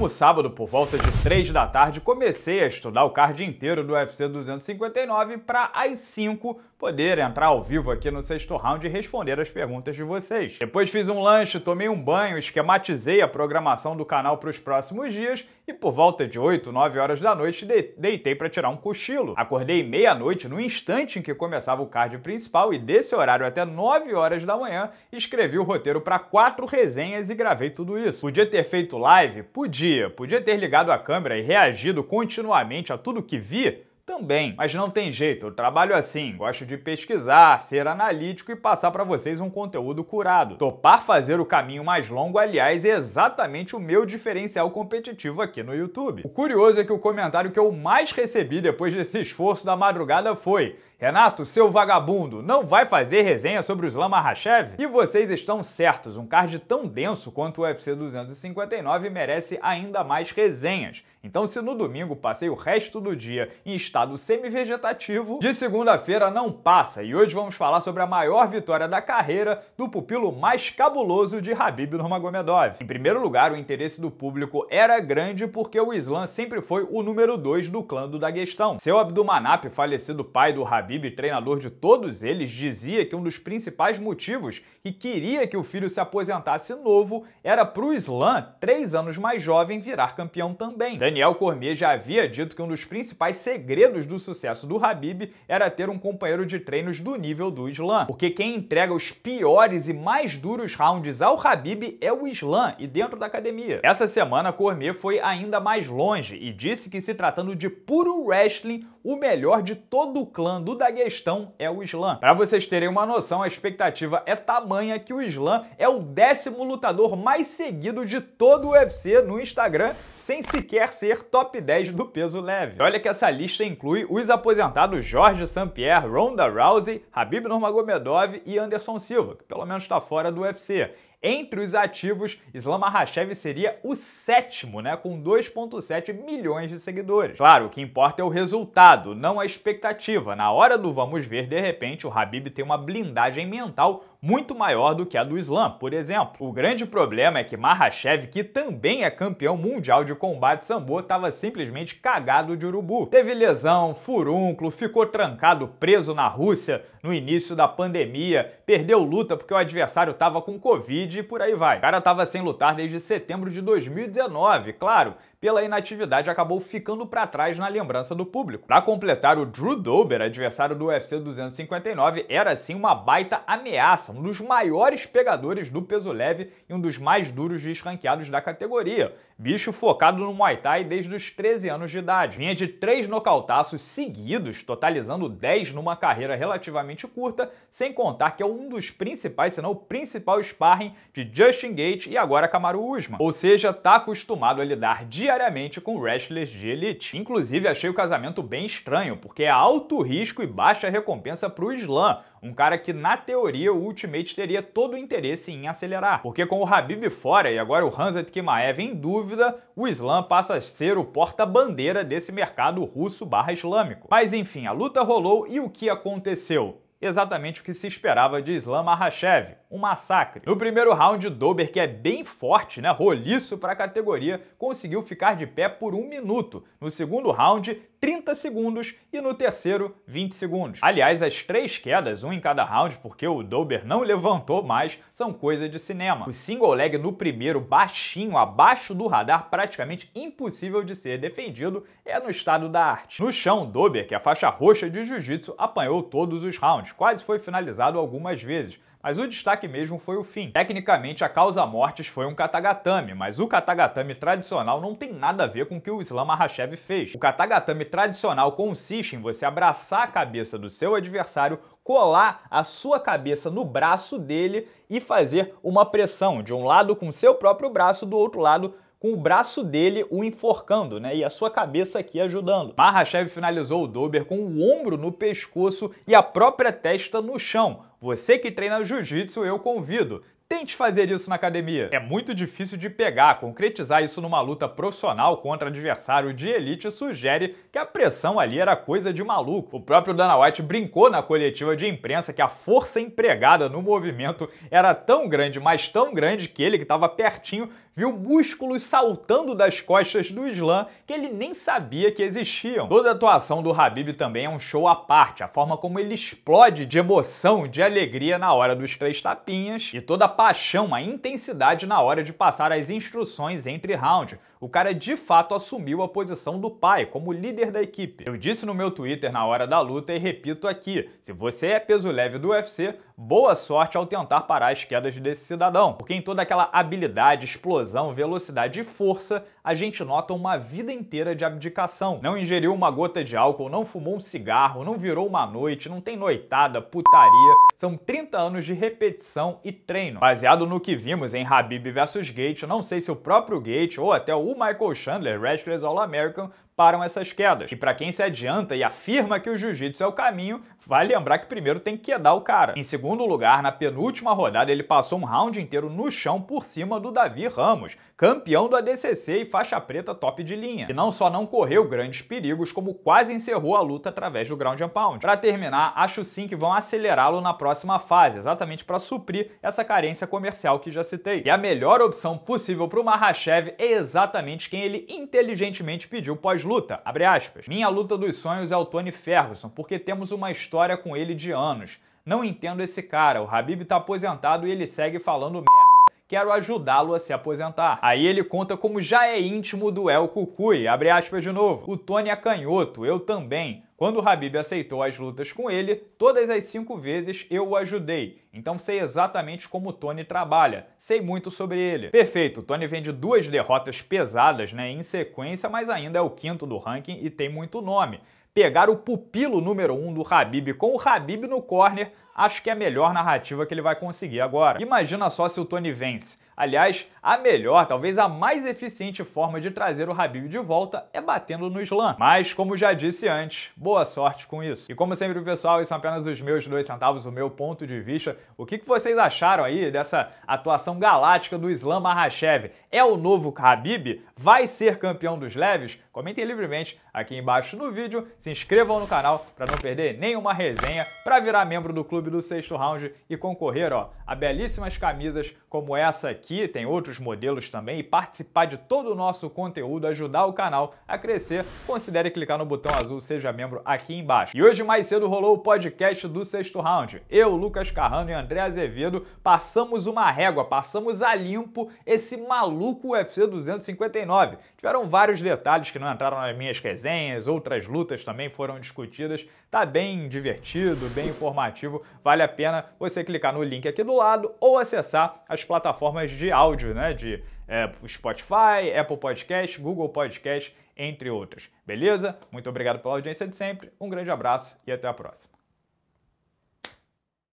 último sábado, por volta de 3 da tarde, comecei a estudar o card inteiro do UFC 259 para às 5 poder entrar ao vivo aqui no sexto round e responder as perguntas de vocês. Depois fiz um lanche, tomei um banho, esquematizei a programação do canal para os próximos dias e por volta de 8, 9 horas da noite deitei para tirar um cochilo. Acordei meia-noite no instante em que começava o card principal e desse horário até 9 horas da manhã escrevi o roteiro para quatro resenhas e gravei tudo isso. Podia ter feito live? Podia dia. Podia ter ligado a câmera e reagido continuamente a tudo que vi também. Mas não tem jeito, eu trabalho assim, gosto de pesquisar, ser analítico e passar para vocês um conteúdo curado. Topar fazer o caminho mais longo, aliás, é exatamente o meu diferencial competitivo aqui no YouTube. O curioso é que o comentário que eu mais recebi depois desse esforço da madrugada foi: Renato, seu vagabundo, não vai fazer resenha sobre o Islam Makhachev? E vocês estão certos, um card tão denso quanto o UFC 259 merece ainda mais resenhas. Então, se no domingo passei o resto do dia em estado estado semi-vegetativo, de segunda-feira não passa. E hoje vamos falar sobre a maior vitória da carreira do pupilo mais cabuloso de Habib Nurmagomedov. Em primeiro lugar, o interesse do público era grande porque o Islã sempre foi o número 2 do clã do Daguestão. Seu Abdulmanap, falecido pai do Habib, treinador de todos eles, dizia que um dos principais motivos que queria que o filho se aposentasse novo era para o Islã, três anos mais jovem, virar campeão também. Daniel Cormier já havia dito que um dos principais segredos segredos do sucesso do Habib era ter um companheiro de treinos do nível do Islam. Porque quem entrega os piores e mais duros rounds ao Habib é o Islam e dentro da academia. Essa semana, Cormier foi ainda mais longe e disse que se tratando de puro wrestling, o melhor de todo o clã do Daguestão é o Islam. Para vocês terem uma noção, a expectativa é tamanha que o Islam é o décimo lutador mais seguido de todo o UFC no Instagram, sem sequer ser top 10 do peso leve. Olha que essa lista é inclui os aposentados Jorge St-Pierre, Ronda Rousey, Habib Nurmagomedov e Anderson Silva, que pelo menos está fora do UFC. Entre os ativos, Islam Mahashev seria o sétimo, né, com 2,7 milhões de seguidores. Claro, o que importa é o resultado, não a expectativa. Na hora do vamos ver, de repente, o Habib tem uma blindagem mental muito maior do que a do Islam, por exemplo. O grande problema é que Mahashev, que também é campeão mundial de combate sambo, estava simplesmente cagado de urubu. Teve lesão, furúnculo, ficou trancado, preso na Rússia no início da pandemia, perdeu luta porque o adversário estava com Covid, e por aí vai. O cara tava sem lutar desde setembro de 2019, claro, pela inatividade, acabou ficando para trás na lembrança do público. Para completar, o Drew Dober, adversário do UFC 259, era assim uma baita ameaça, um dos maiores pegadores do peso leve e um dos mais duros desranqueados da categoria. Bicho focado no Muay Thai desde os 13 anos de idade. Vinha de três nocautaços seguidos, totalizando 10 numa carreira relativamente curta, sem contar que é um dos principais, se não o principal sparring de Justin Gates e agora Kamaru Usman. Ou seja, tá acostumado a lidar diariamente diariamente com wrestlers de elite. Inclusive, achei o casamento bem estranho, porque é alto risco e baixa recompensa para o Islam, um cara que na teoria o Ultimate teria todo o interesse em acelerar. Porque com o Habib fora e agora o Hanzat Kimaev em dúvida, o Islam passa a ser o porta-bandeira desse mercado russo barra islâmico. Mas enfim, a luta rolou e o que aconteceu? Exatamente o que se esperava de Islam Mahashev um massacre. No primeiro round, Dober, que é bem forte, né, roliço para a categoria, conseguiu ficar de pé por um minuto. No segundo round, 30 segundos e no terceiro, 20 segundos. Aliás, as três quedas, um em cada round, porque o Dober não levantou mais, são coisa de cinema. O single leg no primeiro, baixinho, abaixo do radar, praticamente impossível de ser defendido, é no estado da arte. No chão, Dober, que é a faixa roxa de jiu-jitsu, apanhou todos os rounds, quase foi finalizado algumas vezes, mas o destaque mesmo foi o fim. Tecnicamente, a causa mortes foi um katagatame, mas o katagatame tradicional não tem nada a ver com o que o Islam Mahashev fez. O katagatame tradicional consiste em você abraçar a cabeça do seu adversário colar a sua cabeça no braço dele e fazer uma pressão de um lado com seu próprio braço, do outro lado com o braço dele o enforcando, né? E a sua cabeça aqui ajudando. Mahashev finalizou o Dober com o ombro no pescoço e a própria testa no chão. Você que treina jiu-jitsu, eu convido. Tente fazer isso na academia. É muito difícil de pegar, concretizar isso numa luta profissional contra adversário de elite sugere que a pressão ali era coisa de maluco. O próprio Dana White brincou na coletiva de imprensa que a força empregada no movimento era tão grande, mas tão grande que ele que estava pertinho viu músculos saltando das costas do Slam que ele nem sabia que existiam. Toda a atuação do Habib também é um show à parte, a forma como ele explode de emoção, de alegria na hora dos três tapinhas e toda a paixão, a intensidade na hora de passar as instruções entre round. O cara de fato assumiu a posição do pai como líder da equipe. Eu disse no meu Twitter na hora da luta e repito aqui, se você é peso leve do UFC, boa sorte ao tentar parar as quedas desse cidadão, porque em toda aquela habilidade, explosão, velocidade e força, a gente nota uma vida inteira de abdicação. Não ingeriu uma gota de álcool, não fumou um cigarro, não virou uma noite, não tem noitada, putaria. São 30 anos de repetição e treino. Baseado no que vimos em Habib vs Gate, não sei se o próprio Gate ou até o Michael Chandler, Wrestlers All American, param essas quedas. E para quem se adianta e afirma que o jiu-jitsu é o caminho, vai lembrar que primeiro tem que quedar o cara. Em segundo lugar, na penúltima rodada, ele passou um round inteiro no chão por cima do Davi Ramos, campeão do ADCC e faixa preta top de linha, que não só não correu grandes perigos, como quase encerrou a luta através do ground and pound. Para terminar, acho sim que vão acelerá-lo na próxima fase, exatamente para suprir essa carência comercial que já citei. E a melhor opção possível para o Mahashev é exatamente quem ele inteligentemente pediu pós-luta luta, abre aspas, minha luta dos sonhos é o Tony Ferguson, porque temos uma história com ele de anos. Não entendo esse cara, o Habib tá aposentado e ele segue falando merda quero ajudá-lo a se aposentar. Aí ele conta como já é íntimo do El Cucuy, abre aspas de novo. O Tony é canhoto, eu também. Quando o Habib aceitou as lutas com ele, todas as cinco vezes eu o ajudei, então sei exatamente como o Tony trabalha, sei muito sobre ele. Perfeito, Tony vem de duas derrotas pesadas né, em sequência, mas ainda é o quinto do ranking e tem muito nome. Pegar o pupilo número um do Habib com o Habib no corner, acho que é a melhor narrativa que ele vai conseguir agora. Imagina só se o Tony vence. Aliás, a melhor, talvez a mais eficiente forma de trazer o Habib de volta é batendo no slam. Mas, como já disse antes, boa sorte com isso. E como sempre, pessoal, esses são apenas os meus dois centavos, o meu ponto de vista. O que vocês acharam aí dessa atuação galáctica do Islam Mahashev? É o novo Habib? Vai ser campeão dos leves? Comentem livremente aqui embaixo no vídeo, se inscrevam no canal para não perder nenhuma resenha, para virar membro do clube do sexto round e concorrer ó, a belíssimas camisas como essa aqui aqui, tem outros modelos também, e participar de todo o nosso conteúdo, ajudar o canal a crescer, considere clicar no botão azul Seja Membro aqui embaixo. E hoje mais cedo rolou o podcast do sexto round. Eu, Lucas Carrano e André Azevedo passamos uma régua, passamos a limpo esse maluco UFC 259. Tiveram vários detalhes que não entraram nas minhas resenhas, outras lutas também foram discutidas. Tá bem divertido, bem informativo, vale a pena você clicar no link aqui do lado ou acessar as plataformas de áudio, né? De é, Spotify, Apple Podcast, Google Podcast, entre outras. Beleza? Muito obrigado pela audiência de sempre, um grande abraço e até a próxima.